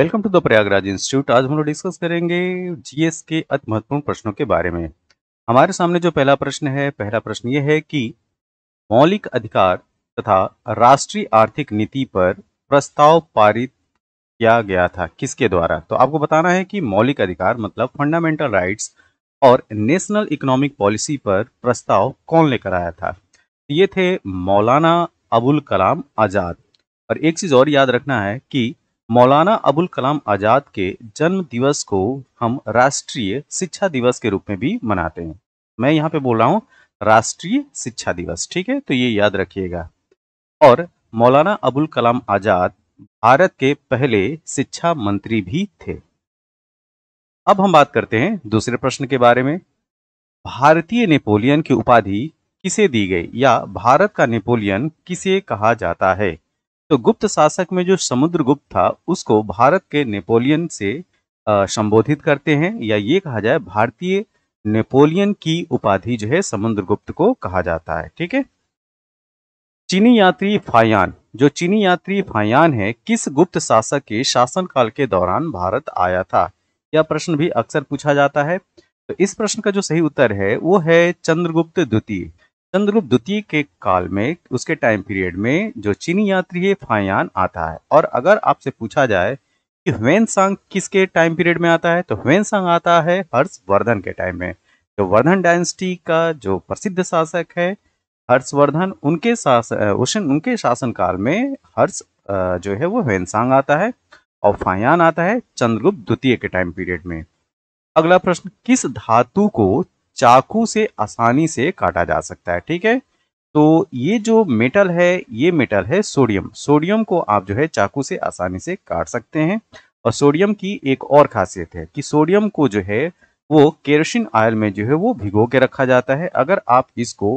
welcome to the Prayagraj institute आज हम लोग डिस्कस करेंगे जीएस के अति महत्वपूर्ण प्रश्नों के बारे में हमारे सामने जो पहला प्रश्न है पहला प्रश्न ये है कि मौलिक अधिकार तथा राष्ट्रीय आर्थिक नीति पर प्रस्ताव पारित किया गया था किसके द्वारा तो आपको बताना है कि मौलिक अधिकार मतलब फंडामेंटल राइट्स और नेशनल इकोनॉमिक पॉलिसी पर प्रस्ताव कौन लेकर आया था तो ये थे मौलाना अबुल कलाम आज़ाद और एक चीज़ और याद रखना है कि मौलाना अबुल कलाम आज़ाद के जन्म दिवस को हम राष्ट्रीय शिक्षा दिवस के रूप में भी मनाते हैं मैं यहाँ पे बोल रहा हूँ राष्ट्रीय शिक्षा दिवस ठीक है तो ये याद रखिएगा और मौलाना अबुल कलाम आज़ाद भारत के पहले शिक्षा मंत्री भी थे अब हम बात करते हैं दूसरे प्रश्न के बारे में भारतीय नेपोलियन की उपाधि किसे दी गई या भारत का नेपोलियन किसे कहा जाता है तो गुप्त शासक में जो समुद्रगुप्त था उसको भारत के नेपोलियन से संबोधित करते हैं या ये कहा जाए भारतीय नेपोलियन की उपाधि जो है समुद्रगुप्त को कहा जाता है ठीक है चीनी यात्री फायान जो चीनी यात्री फायान है किस गुप्त शासक के शासनकाल के दौरान भारत आया था यह प्रश्न भी अक्सर पूछा जाता है तो इस प्रश्न का जो सही उत्तर है वो है चंद्रगुप्त द्वितीय चंद्रगुप्त द्वितीय के काल में उसके टाइम पीरियड में जो चीनी यात्री है फायान आता है और अगर आपसे पूछा जाए कि ह्वेन सांग किसके टाइम पीरियड में आता है तो ह्वेन सांग आता है हर्षवर्धन के टाइम में जो वर्धन डायनेस्टी का जो प्रसिद्ध शासक है हर्षवर्धन उनके शासन उनके शासनकाल में हर्ष जो है वो ह्वेनसांग आता है और फायान आता है चंद्रगुप्त द्वितीय के टाइम पीरियड में अगला प्रश्न किस धातु को चाकू से आसानी से काटा जा सकता है ठीक है तो ये जो मेटल है ये मेटल है सोडियम सोडियम को आप जो है चाकू से आसानी से काट सकते हैं और सोडियम की एक और खासियत है कि सोडियम को जो है वो केरोसिन ऑयल में जो है वो भिगो के रखा जाता है अगर आप इसको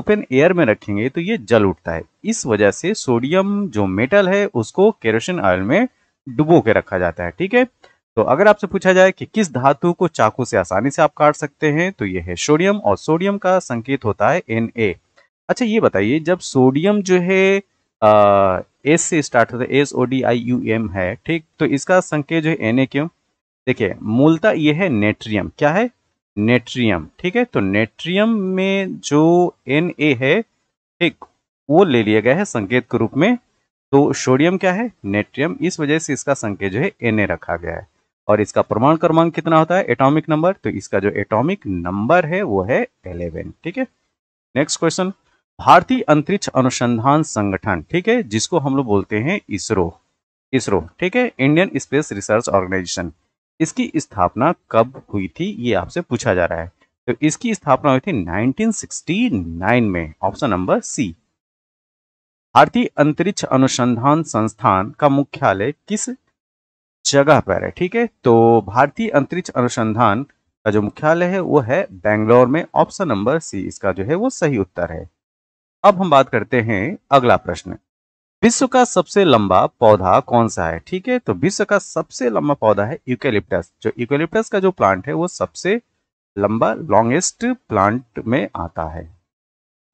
ओपन एयर में रखेंगे तो ये जल उठता है इस वजह से सोडियम जो मेटल है उसको केरोसिन ऑयल में डुबो के रखा जाता है ठीक है तो अगर आपसे पूछा जाए कि किस धातु को चाकू से आसानी से आप काट सकते हैं तो यह है सोडियम और सोडियम का संकेत होता है एन ए अच्छा ये बताइए जब सोडियम जो है एस से स्टार्ट होता है S O D I U M है ठीक तो इसका संकेत जो है एन ए क्यों देखिए मूलतः ये है नेट्रियम क्या है नेट्रियम ठीक है तो नेट्रियम में जो एन ए है ठीक वो ले लिया गया है संकेत के रूप में तो सोडियम क्या है नेट्रियम इस वजह से इसका संकेत जो है एन ए रखा गया है और इसका प्रमाण क्रमांक कितना होता है एटॉमिक नंबर तो इसका जो एटॉमिक नंबर है वो है एलेवन ठीक है नेक्स्ट क्वेश्चन भारतीय अंतरिक्ष अनुसंधान संगठन ठीक है जिसको हम लोग बोलते हैं इसरो इसरो ठीक है इंडियन स्पेस रिसर्च ऑर्गेनाइजेशन इसकी स्थापना कब हुई थी ये आपसे पूछा जा रहा है तो इसकी स्थापना हुई थी 1969 में ऑप्शन नंबर सी भारतीय अंतरिक्ष अनुसंधान संस्थान का मुख्यालय किस जगह पर है ठीक है तो भारतीय अंतरिक्ष अनुसंधान का जो मुख्यालय है वो है बेंगलोर में ऑप्शन नंबर सी इसका जो है वो सही उत्तर है अब हम बात करते हैं अगला प्रश्न विश्व का सबसे लंबा पौधा कौन सा है ठीक है तो विश्व का सबसे लंबा पौधा है यूकेलिप्टस जो यूकेलिप्टस का जो प्लांट है वो सबसे लंबा लॉन्गेस्ट प्लांट में आता है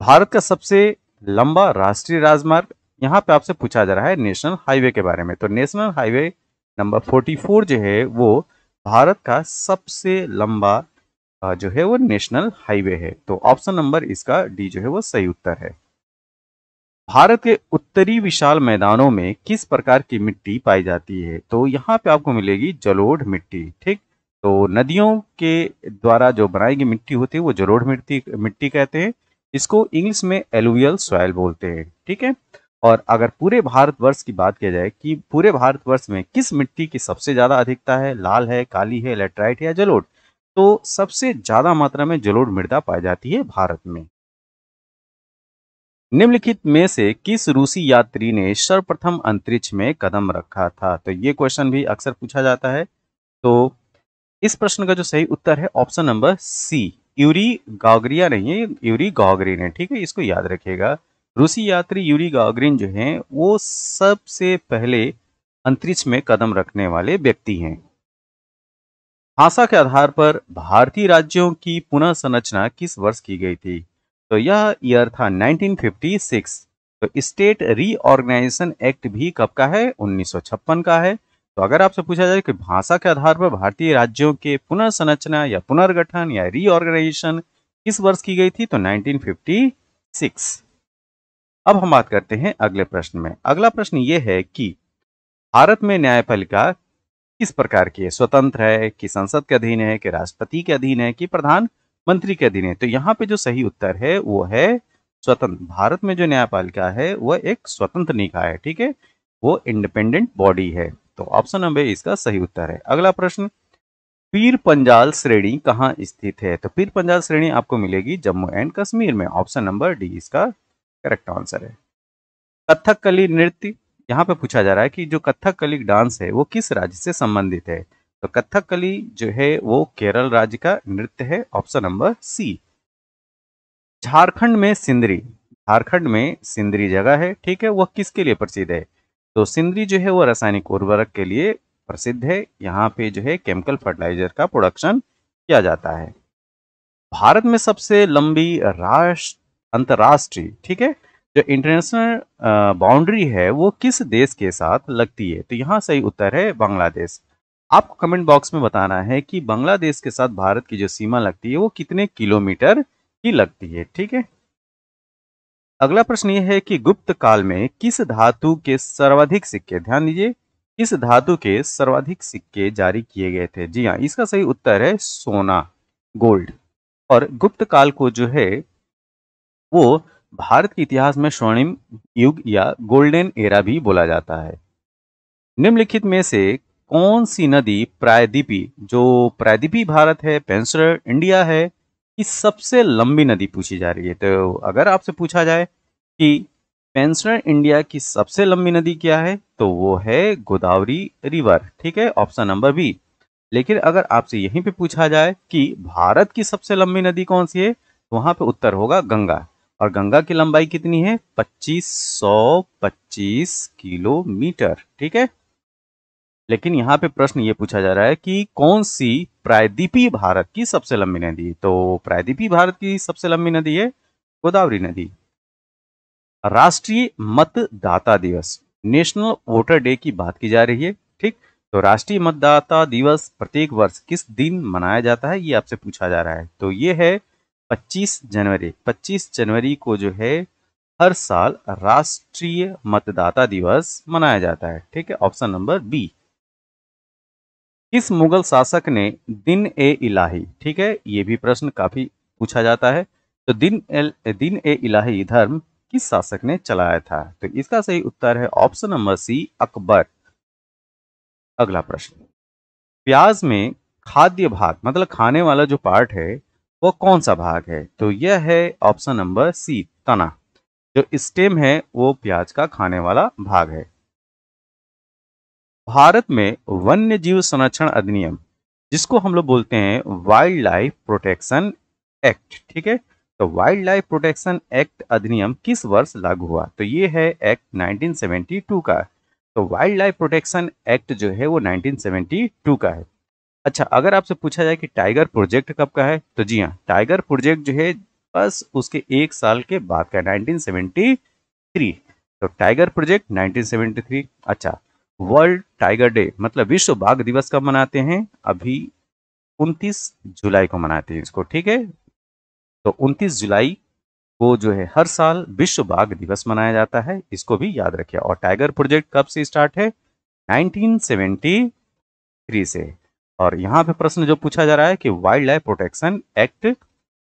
भारत का सबसे लंबा राष्ट्रीय राजमार्ग यहाँ पे आपसे पूछा जा रहा है नेशनल हाईवे के बारे में तो नेशनल हाईवे नंबर 44 जो है वो भारत का सबसे लंबा जो है वो नेशनल हाईवे है तो ऑप्शन नंबर इसका डी जो है वो सही उत्तर है भारत के उत्तरी विशाल मैदानों में किस प्रकार की मिट्टी पाई जाती है तो यहाँ पे आपको मिलेगी जलोढ़ मिट्टी ठीक तो नदियों के द्वारा जो बनाई गई मिट्टी होती है वो जलोढ़ मिट्टी मिट्टी कहते हैं इसको इंग्लिश में एलुवियल सॉयल बोलते हैं ठीक है और अगर पूरे भारतवर्ष की बात किया जाए कि पूरे भारतवर्ष में किस मिट्टी की सबसे ज़्यादा अधिकता है लाल है काली है लेट्राइट या जलोट तो सबसे ज़्यादा मात्रा में जलोट मृदा पाई जाती है भारत में निम्नलिखित में से किस रूसी यात्री ने सर्वप्रथम अंतरिक्ष में कदम रखा था तो ये क्वेश्चन भी अक्सर पूछा जाता है तो इस प्रश्न का जो सही उत्तर है option number C Yuri Gagarin नहीं है यूरी गागरी ने ठीक है इसको याद रखिएगा रूसी यात्री यूरी गागरिन जो हैं वो सबसे पहले अंतरिक्ष में कदम रखने वाले व्यक्ति हैं भाषा के आधार पर भारतीय राज्यों की पुनः संरचना किस वर्ष की गई थी तो यह ईयर था 1956 तो स्टेट रीऑर्गेनाइजेशन एक्ट भी कब का है 1956 का है तो अगर आपसे पूछा जाए कि भाषा के आधार पर भारतीय राज्यों के पुनः संरचना या पुनर्गठन या रीऑर्गेनाइजेशन किस वर्ष की गई थी तो 1956 अब हम बात करते हैं अगले प्रश्न में अगला प्रश्न ये है कि भारत में न्यायपालिका किस प्रकार की है स्वतंत्र है कि संसद के अधीन है कि राष्ट्रपति के अधीन है कि प्रधानमंत्री के अधीन है तो यहाँ पे जो सही उत्तर है वो है स्वतंत्र भारत में जो न्यायपालिका है वह एक स्वतंत्र निकाय है ठीक है वो इंडिपेंडेंट बॉडी है तो ऑप्शन नंबर इसका सही उत्तर है अगला प्रश्न पीर पंजाल श्रेणी कहाँ स्थित है तो पीर पंजाल श्रेणी आपको मिलेगी जम्मू एंड कश्मीर में ऑप्शन नंबर डी इसका करेक्ट आंसर है कथकली नृत्य यहाँ पे पूछा जा रहा है कि जो कथकली डांस है वो किस राज्य से संबंधित है तो कथकली जो है वो केरल राज्य का नृत्य है ऑप्शन नंबर सी झारखंड में सिंदरी झारखंड में सिंदरी जगह है ठीक है वह किसके लिए प्रसिद्ध है तो सिंदरी जो है वह रासायनिक उर्वरक के लिए प्रसिद्ध है यहाँ पे जो है केमिकल फर्टिलाइजर का प्रोडक्शन किया जाता है भारत में सबसे लंबी राष्ट्र अंतर्राष्ट्रीय ठीक है जो इंटरनेशनल बाउंड्री है वो किस देश के साथ लगती है तो यहाँ सही उत्तर है बांग्लादेश आपको कमेंट बॉक्स में बताना है कि बांग्लादेश के साथ भारत की जो सीमा लगती है वो कितने किलोमीटर की लगती है ठीक है अगला प्रश्न यह है कि गुप्त काल में किस धातु के सर्वाधिक सिक्के ध्यान दीजिए किस धातु के सर्वाधिक सिक्के जारी किए गए थे जी हाँ इसका सही उत्तर है सोना गोल्ड और गुप्त काल को जो है वो भारत के इतिहास में स्वर्णिम युग या गोल्डन एरा भी बोला जाता है निम्नलिखित में से कौन सी नदी प्रायद्वीपी जो प्रायद्वीपी भारत है पेंसर इंडिया है की सबसे लंबी नदी पूछी जा रही है तो अगर आपसे पूछा जाए कि पेंसर इंडिया की सबसे लंबी नदी क्या है तो वो है गोदावरी रिवर ठीक है ऑप्शन नंबर बी लेकिन अगर आपसे यहीं पे पूछा जाए कि भारत की सबसे लंबी नदी कौन सी है तो वहां पे उत्तर होगा गंगा और गंगा की लंबाई कितनी है पच्चीस सौ पच्चीस किलोमीटर ठीक है लेकिन यहां पे प्रश्न ये पूछा जा रहा है कि कौन सी प्रायदीपी भारत की सबसे लंबी नदी तो प्रायदीपी भारत की सबसे लंबी नदी है गोदावरी नदी राष्ट्रीय मतदाता दिवस नेशनल वोटर डे की बात की जा रही है ठीक तो राष्ट्रीय मतदाता दिवस प्रत्येक वर्ष किस दिन मनाया जाता है ये आपसे पूछा जा रहा है तो ये है 25 जनवरी 25 जनवरी को जो है हर साल राष्ट्रीय मतदाता दिवस मनाया जाता है ठीक है ऑप्शन नंबर बी किस मुगल शासक ने दिन ए इलाही ठीक है ये भी प्रश्न काफी पूछा जाता है तो दिन एल दिन ए इलाही धर्म किस शासक ने चलाया था तो इसका सही उत्तर है ऑप्शन नंबर सी अकबर अगला प्रश्न प्याज में खाद्य भाग मतलब खाने वाला जो पार्ट है वो कौन सा भाग है तो यह है ऑप्शन नंबर सी तना जो स्टेम है वो प्याज का खाने वाला भाग है भारत में वन्य जीव संरक्षण अधिनियम जिसको हम लोग बोलते हैं वाइल्ड लाइफ प्रोटेक्शन एक्ट ठीक है तो वाइल्ड लाइफ प्रोटेक्शन एक्ट अधिनियम किस वर्ष लागू हुआ तो ये है एक्ट 1972 का तो वाइल्ड लाइफ प्रोटेक्शन एक्ट जो है वो 1972 का है अच्छा अगर आपसे पूछा जाए कि टाइगर प्रोजेक्ट कब का है तो जी हाँ टाइगर प्रोजेक्ट जो है बस उसके एक साल के बाद का नाइनटीन तो टाइगर प्रोजेक्ट 1973 अच्छा वर्ल्ड टाइगर डे मतलब विश्व बाघ दिवस कब मनाते हैं अभी 29 जुलाई को मनाते हैं इसको ठीक है तो 29 जुलाई को जो है हर साल विश्व बाघ दिवस मनाया जाता है इसको भी याद रखिए और टाइगर प्रोजेक्ट कब से स्टार्ट है 1973 से और यहाँ पे प्रश्न जो पूछा जा रहा है कि वाइल्ड लाइफ प्रोटेक्शन एक्ट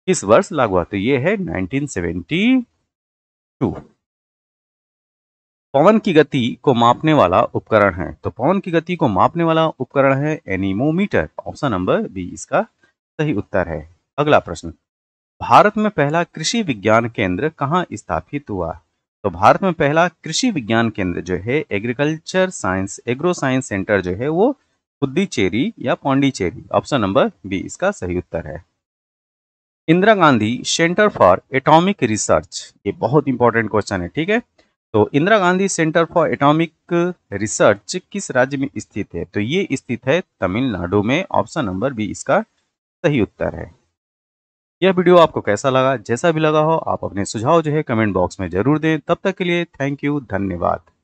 किस वर्ष लागू हुआ तो ये है 1972 पवन की गति को मापने वाला उपकरण है तो पवन की गति को मापने वाला उपकरण है एनिमोमीटर ऑप्शन नंबर बी इसका सही उत्तर है अगला प्रश्न भारत में पहला कृषि विज्ञान केंद्र कहाँ स्थापित हुआ तो भारत में पहला कृषि विज्ञान केंद्र जो है agriculture science agro science centre जो है वो पुद्दीचेरी या पौंडीचेरी ऑप्शन नंबर बी इसका सही उत्तर है Indira Gandhi centre for atomic research ये बहुत इंपॉर्टेंट क्वेश्चन है ठीक है तो Indira Gandhi centre for atomic research किस राज्य में स्थित है तो ये स्थित है तमिलनाडु में ऑप्शन नंबर बी इसका सही उत्तर है यह वीडियो आपको कैसा लगा जैसा भी लगा हो आप अपने सुझाव जो है कमेंट बॉक्स में जरूर दें तब तक के लिए थैंक यू धन्यवाद